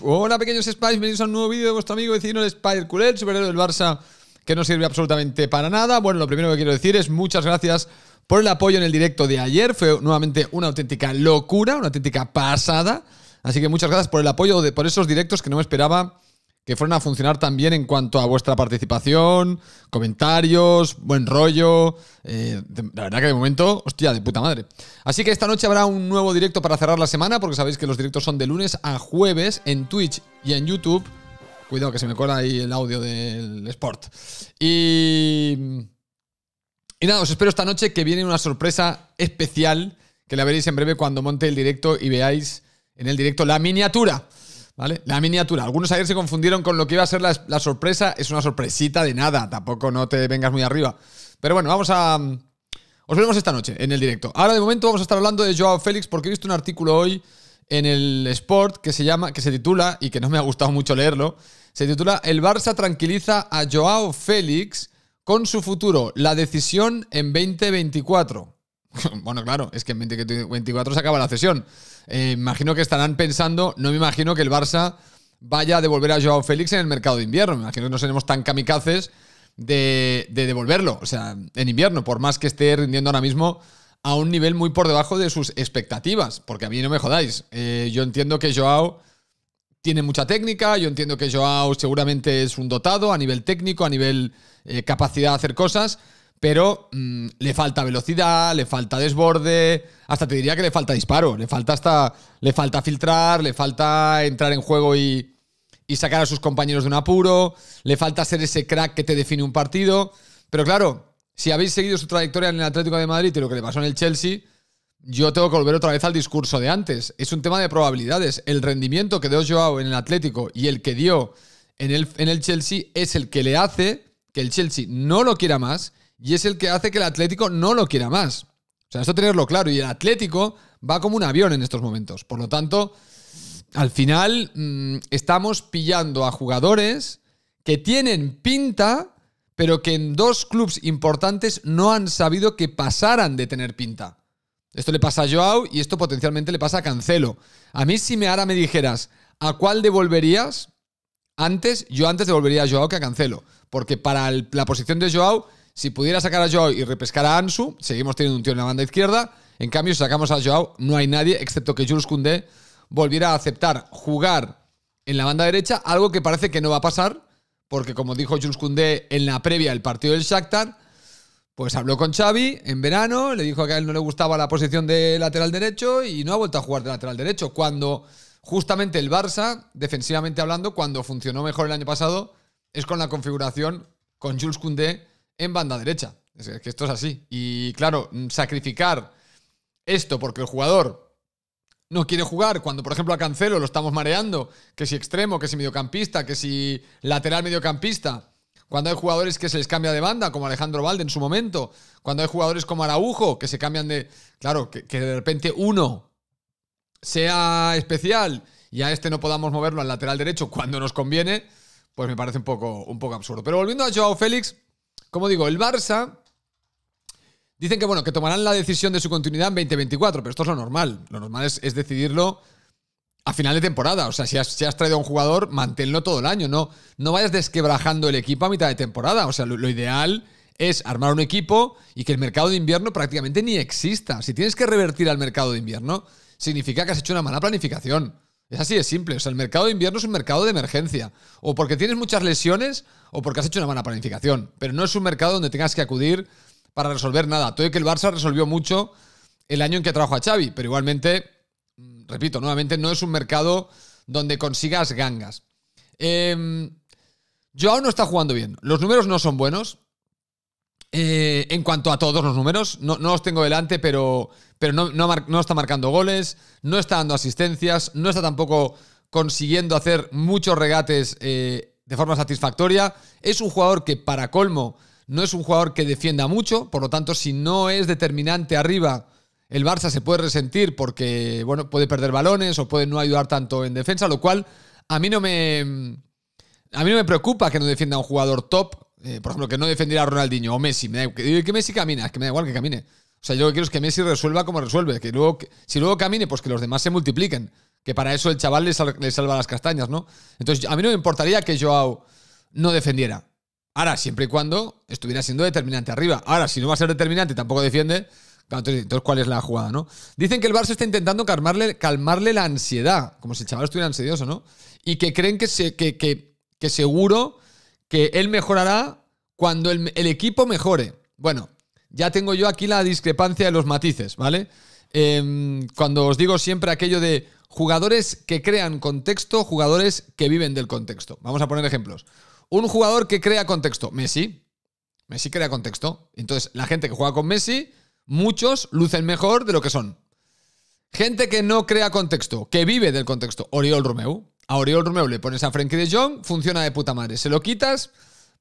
Hola pequeños Spice, bienvenidos a un nuevo vídeo de vuestro amigo vecino de Spy, el el superhéroe del Barça, que no sirve absolutamente para nada. Bueno, lo primero que quiero decir es muchas gracias por el apoyo en el directo de ayer. Fue nuevamente una auténtica locura, una auténtica pasada. Así que muchas gracias por el apoyo, de, por esos directos que no me esperaba que fueron a funcionar también en cuanto a vuestra participación, comentarios, buen rollo. Eh, la verdad que de momento, hostia, de puta madre. Así que esta noche habrá un nuevo directo para cerrar la semana, porque sabéis que los directos son de lunes a jueves en Twitch y en YouTube. Cuidado que se me cola ahí el audio del Sport. Y. Y nada, os espero esta noche que viene una sorpresa especial que la veréis en breve cuando monte el directo y veáis en el directo la miniatura ¿Vale? La miniatura. Algunos ayer se confundieron con lo que iba a ser la, sorpresa. Es una sorpresita de nada. Tampoco no te vengas muy arriba. Pero bueno, vamos a. Mm, os vemos esta noche en el directo. Ahora de momento vamos a estar hablando de Joao Félix porque he visto un artículo hoy en el Sport que se llama, que se titula, y que no me ha gustado mucho leerlo, se titula El Barça tranquiliza a Joao Félix con su futuro, la decisión en 2024. Bueno, claro, es que en 24 se acaba la sesión. Eh, imagino que estarán pensando, no me imagino que el Barça vaya a devolver a Joao Félix en el mercado de invierno. Me imagino que no seremos tan camicaces de, devolverlo, o sea, en invierno, por más que esté rindiendo ahora mismo a un nivel muy por debajo de sus expectativas. Porque a mí no me jodáis. Eh, yo entiendo que Joao tiene mucha técnica, yo entiendo que Joao seguramente es un dotado a nivel técnico, a nivel eh, capacidad de hacer cosas pero mm, le falta velocidad, le falta desborde, hasta te diría que le falta disparo, le falta hasta le falta filtrar, le falta entrar en juego y, y sacar a sus compañeros de un apuro, le falta ser ese crack que te define un partido, pero claro, si habéis seguido su trayectoria en el Atlético de Madrid y lo que le pasó en el Chelsea, yo tengo que volver otra vez al discurso de antes. Es un tema de probabilidades. El rendimiento que dio Joao en el Atlético y el que dio en el, en el Chelsea es el que le hace que el Chelsea no lo quiera más y es el que hace que el Atlético no lo quiera más. O sea, esto tenerlo claro. Y el Atlético va como un avión en estos momentos. Por lo tanto, al final mm, estamos pillando a jugadores que tienen pinta, pero que en dos clubes importantes no han sabido que pasaran de tener pinta. Esto le pasa a Joao y esto potencialmente le pasa a Cancelo. A mí si me ahora me dijeras, ¿a cuál devolverías? Antes, yo antes devolvería a Joao que a Cancelo. Porque para la posición de Joao si pudiera sacar a Joao y repescar a Ansu, seguimos teniendo un tío en la banda izquierda. En cambio, si sacamos a Joao, no hay nadie, excepto que Jules Koundé volviera a aceptar jugar en la banda derecha, algo que parece que no va a pasar, porque como dijo Jules Koundé en la previa del partido del Shakhtar, pues habló con Xavi en verano, le dijo que a él no le gustaba la posición de lateral derecho y no ha vuelto a jugar de lateral derecho. Cuando justamente el Barça, defensivamente hablando, cuando funcionó mejor el año pasado, es con la configuración con Jules Koundé en banda derecha. Es que esto es así. Y claro, mm, sacrificar esto porque el jugador no quiere jugar, cuando por ejemplo a Cancelo lo estamos mareando, que si extremo, que si mediocampista, que si lateral mediocampista, cuando hay jugadores que se les cambia de banda, como Alejandro Valde en su momento, cuando hay jugadores como Araujo, que se cambian de... Claro, que, de repente uno sea especial y a este no podamos moverlo al lateral derecho cuando nos conviene, pues me parece un poco, un poco absurdo. Pero volviendo a Joao Félix, como digo, el Barça Dicen que, bueno, que tomarán la decisión de su continuidad en 2024, pero esto es lo normal. Lo normal es, decidirlo a final de temporada. O sea, si has, traído a un jugador, manténlo todo el año. No, no vayas desquebrajando el equipo a mitad de temporada. O sea, lo, ideal es armar un equipo y que el mercado de invierno prácticamente ni exista. Si tienes que revertir al mercado de invierno, significa que has hecho una mala planificación. Es así de simple. O sea, el mercado de invierno es un mercado de emergencia. O porque tienes muchas lesiones o porque has hecho una mala planificación. Pero no es un mercado donde tengas que acudir para resolver nada. Todo que el Barça resolvió mucho el año en que trabajó a Xavi. Pero igualmente, mm, repito, nuevamente, no es un mercado donde consigas gangas. Yo em, aún no está jugando bien. Los números no son buenos. Eh, en cuanto a todos los números, no, no los tengo delante, pero pero no, no, está marcando goles, no está dando asistencias, no está tampoco consiguiendo hacer muchos regates eh, de forma satisfactoria. Es un jugador que, para colmo, no es un jugador que defienda mucho, por lo tanto, si no es determinante arriba, el Barça se puede resentir porque, bueno, puede perder balones o puede no ayudar tanto en defensa, lo cual a mí no me... A mí no me preocupa que no defienda a un jugador top, eh, por ejemplo, que no defendiera a Ronaldinho o Messi. que, Messi camina, es que me da igual que camine. O sea, yo lo que quiero es que Messi resuelva como resuelve, que luego, si luego camine, pues que los demás se multipliquen, que para eso el chaval le, salva las castañas, ¿no? Entonces, a mí no me importaría que Joao no defendiera. Ahora, siempre y cuando estuviera siendo determinante arriba. Ahora, si no va a ser determinante tampoco defiende, entonces, entonces, ¿cuál es la jugada, no? Dicen que el Barça está intentando calmarle, calmarle la ansiedad, como si el chaval estuviera ansioso, ¿no? Y que creen que, que, que, seguro que él mejorará cuando el equipo mejore. Bueno, ya tengo yo aquí la discrepancia de los matices, ¿vale? Em, cuando os digo siempre aquello de jugadores que crean contexto, jugadores que viven del contexto. Vamos a poner ejemplos. Un jugador que crea contexto, Messi. Messi crea contexto. Entonces, la gente que juega con Messi, muchos lucen mejor de lo que son. Gente que no crea contexto, que vive del contexto. Oriol Romeu. A Oriol Romeu le pones a Frenkie de Jong, funciona de puta madre. Se lo quitas,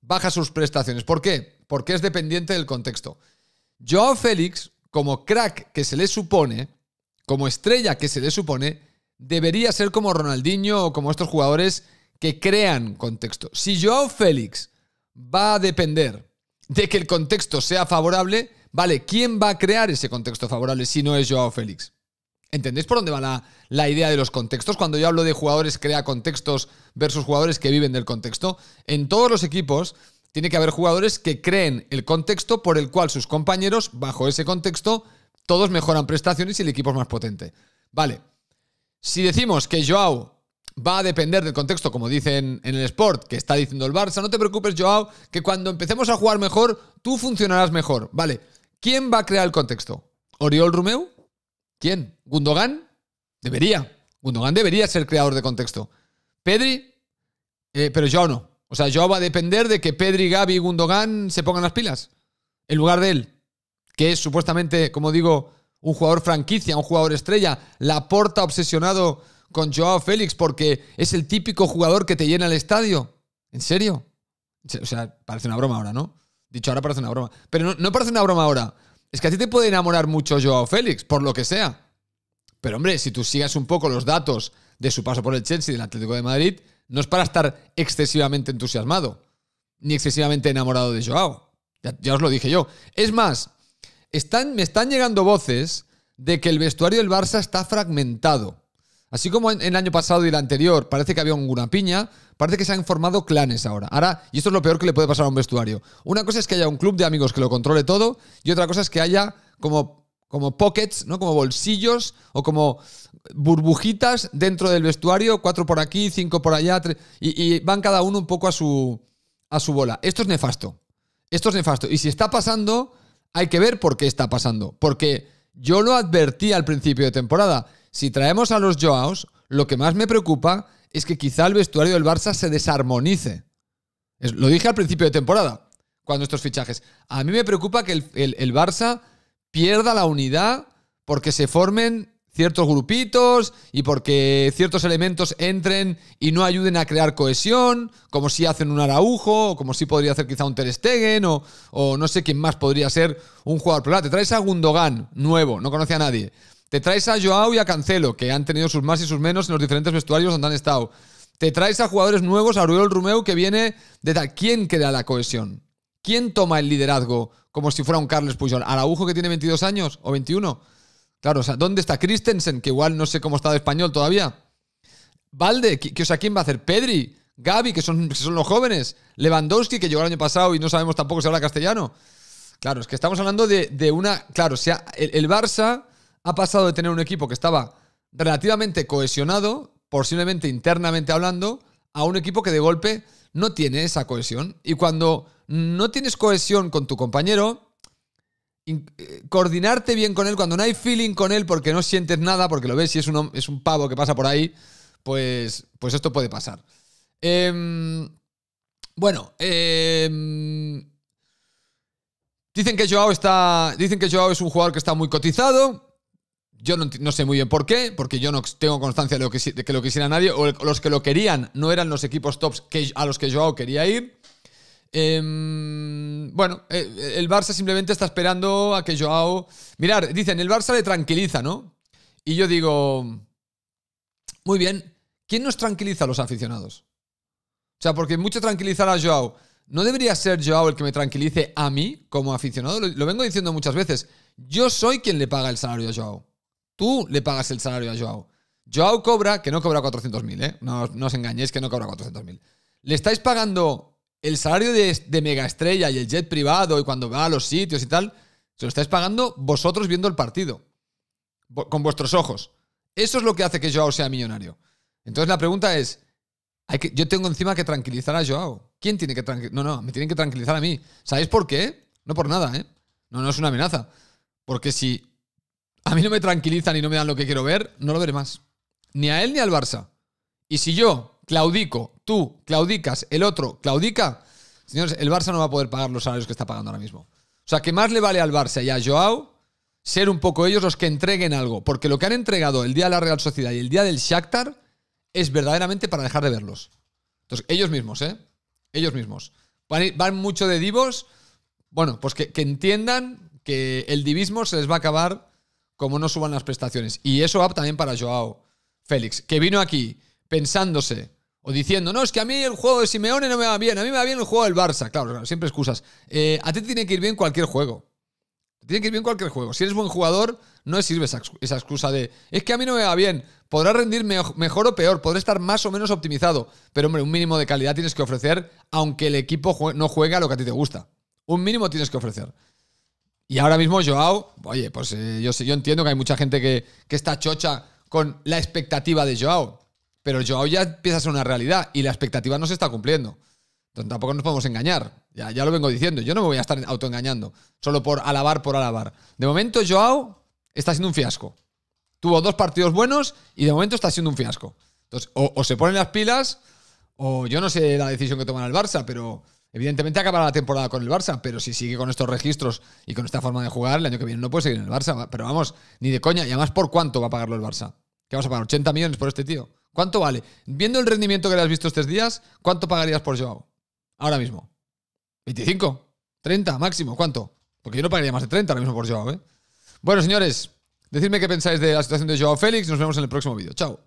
baja sus prestaciones. ¿Por qué? Porque es dependiente del contexto. Joao Félix, como crack que se le supone, como estrella que se le supone, debería ser como Ronaldinho o como estos jugadores que crean contexto. Si Joao Félix va a depender de que el contexto sea favorable, vale, ¿quién va a crear ese contexto favorable si no es Joao Félix? ¿Entendéis por dónde va la, la, idea de los contextos? Cuando yo hablo de jugadores crea contextos versus jugadores que viven del contexto, en todos los equipos tiene que haber jugadores que creen el contexto por el cual sus compañeros, bajo ese contexto, todos mejoran prestaciones y el equipo es más potente. Vale. Si decimos que Joao va a depender del contexto, como dicen en el Sport, que está diciendo el Barça, no te preocupes, Joao, que cuando empecemos a jugar mejor, tú funcionarás mejor. Vale. ¿Quién va a crear el contexto? ¿Oriol Rumeu? ¿Quién? ¿Gundogan? Debería. Gundogan debería ser creador de contexto. ¿Pedri? Eh, pero Joao no. O sea, Joao va a depender de que Pedri, Gaby y Gundogan se pongan las pilas. En lugar de él, que es supuestamente, como digo, un jugador franquicia, un jugador estrella. La porta obsesionado con Joao Félix porque es el típico jugador que te llena el estadio. ¿En serio? O sea, parece una broma ahora, ¿no? Dicho ahora parece una broma. Pero no, parece una broma ahora. Es que a ti te puede enamorar mucho Joao Félix, por lo que sea. Pero hombre, si tú sigas un poco los datos de su paso por el Chelsea y del Atlético de Madrid, no es para estar excesivamente entusiasmado, ni excesivamente enamorado de Joao. Ya, os lo dije yo. Es más, están, me están llegando voces de que el vestuario del Barça está fragmentado. Así como en, el año pasado y el anterior parece que había una piña, parece que se han formado clanes ahora. Ahora, y esto es lo peor que le puede pasar a un vestuario. Una cosa es que haya un club de amigos que lo controle todo y otra cosa es que haya como como pockets, ¿no? Como bolsillos o como burbujitas dentro del vestuario, cuatro por aquí, cinco por allá, y, van cada uno un poco a su, a su bola. Esto es nefasto. Esto es nefasto. Y si está pasando, hay que ver por qué está pasando. Porque yo lo advertí al principio de temporada. Si traemos a los Joaos, lo que más me preocupa es que quizá el vestuario del Barça se desarmonice. lo dije al principio de temporada, cuando estos fichajes. A mí me preocupa que el, el Barça pierda la unidad porque se formen ciertos grupitos y porque ciertos elementos entren y no ayuden a crear cohesión, como si hacen un Araujo, como si podría hacer quizá un Ter Stegen, o, no sé quién más podría ser un jugador. Pero te traes a Gundogan, nuevo, no conoce a nadie. Te traes a Joao y a Cancelo, que han tenido sus más y sus menos en los diferentes vestuarios donde han estado. Te traes a jugadores nuevos, a Ruel Rumeu, que viene de... ¿Quién crea la cohesión? ¿Quién toma el liderazgo como si fuera un Carlos Puyol? ¿Araujo que tiene 22 años o 21? Claro, o sea, ¿dónde está Christensen? Que igual no sé cómo está de español todavía. Valde, que, o sea, ¿quién va a hacer? Pedri, Gaby, que son, los jóvenes. Lewandowski, que llegó el año pasado y no sabemos tampoco si habla castellano. Claro, es que estamos hablando de, una. Claro, o sea, el, el, Barça ha pasado de tener un equipo que estaba relativamente cohesionado, posiblemente internamente hablando, a un equipo que de golpe no tiene esa cohesión. Y cuando no tienes cohesión con tu compañero, eh, coordinarte bien con él, cuando no hay feeling con él porque no sientes nada, porque lo ves y es un, es un pavo que pasa por ahí, pues, pues esto puede pasar. Em, bueno, em, dicen que Joao está. Dicen que Joao es un jugador que está muy cotizado. Yo no, sé muy bien por qué, porque yo no tengo constancia de, que, lo quisiera nadie, o los que lo querían no eran los equipos tops a los que Joao quería ir. Em, bueno, e, e, el Barça simplemente está esperando a que Joao... Mirar, dicen, el Barça le tranquiliza, ¿no? Y yo digo, muy bien, ¿quién nos tranquiliza a los aficionados? O sea, porque mucho tranquilizar a Joao. ¿No debería ser Joao el que me tranquilice a mí como aficionado? Lo, lo vengo diciendo muchas veces. Yo soy quien le paga el salario a Joao. Tú le pagas el salario a Joao. Joao cobra, que no cobra 400.000, ¿eh? No, os engañéis que no cobra 400.000. Le estáis pagando el salario de, mega estrella y el jet privado y cuando va a los sitios y tal, se lo estáis pagando vosotros viendo el partido. Con vuestros ojos. Eso es lo que hace que Joao sea millonario. Entonces la pregunta es, hay que, yo tengo encima que tranquilizar a Joao. ¿Quién tiene que tranquilizar? No, no, me tienen que tranquilizar a mí. ¿Sabéis por qué? No por nada, ¿eh? No, no es una amenaza. Porque si a mí no me tranquilizan y no me dan lo que quiero ver, no lo veré más. Ni a él ni al Barça. Y si yo claudico, tú claudicas, el otro claudica, señores, el Barça no va a poder pagar los salarios que está pagando ahora mismo. O sea, que más le vale al Barça y a Joao ser un poco ellos los que entreguen algo. Porque lo que han entregado el día de la Real Sociedad y el día del Shakhtar es verdaderamente para dejar de verlos. Entonces, ellos mismos, ¿eh? Ellos mismos. Van, mucho de divos. Bueno, pues que, que entiendan que el divismo se les va a acabar como no suban las prestaciones. Y eso va también para Joao Félix, que vino aquí pensándose o diciendo, no, es que a mí el juego de Simeone no me va bien, a mí me va bien el juego del Barça. Claro, siempre excusas. Eh, a ti te tiene que ir bien cualquier juego. tiene que ir bien cualquier juego. Si eres buen jugador, no sirve esa, excusa de, es que a mí no me va bien, podrás rendir mejor o peor, podrá estar más o menos optimizado. Pero hombre, un mínimo de calidad tienes que ofrecer, aunque el equipo no juegue lo que a ti te gusta. Un mínimo tienes que ofrecer. Y ahora mismo Joao, oye, pues eh, yo, yo entiendo que hay mucha gente que, está chocha con la expectativa de Joao, pero Joao ya empieza a ser una realidad y la expectativa no se está cumpliendo. Entonces tampoco nos podemos engañar, ya, ya lo vengo diciendo, yo no me voy a estar autoengañando, solo por alabar, por alabar. De momento Joao está siendo un fiasco. Tuvo dos partidos buenos y de momento está siendo un fiasco. Entonces, o, se ponen las pilas, o yo no sé la decisión que toman al Barça, pero Evidentemente acabará la temporada con el Barça, pero si sigue con estos registros y con esta forma de jugar, el año que viene no puede seguir en el Barça. Pero vamos, ni de coña. Y además, ¿por cuánto va a pagarlo el Barça? ¿Qué vas a pagar? ¿80 millones por este tío? ¿Cuánto vale? Viendo el rendimiento que le has visto estos días, ¿cuánto pagarías por Joao? Ahora mismo. ¿25? ¿30 máximo? ¿Cuánto? Porque yo no pagaría más de 30 ahora mismo por Joao, ¿eh? Bueno, señores, decidme qué pensáis de la situación de Joao Félix. Nos vemos en el próximo vídeo. Chao.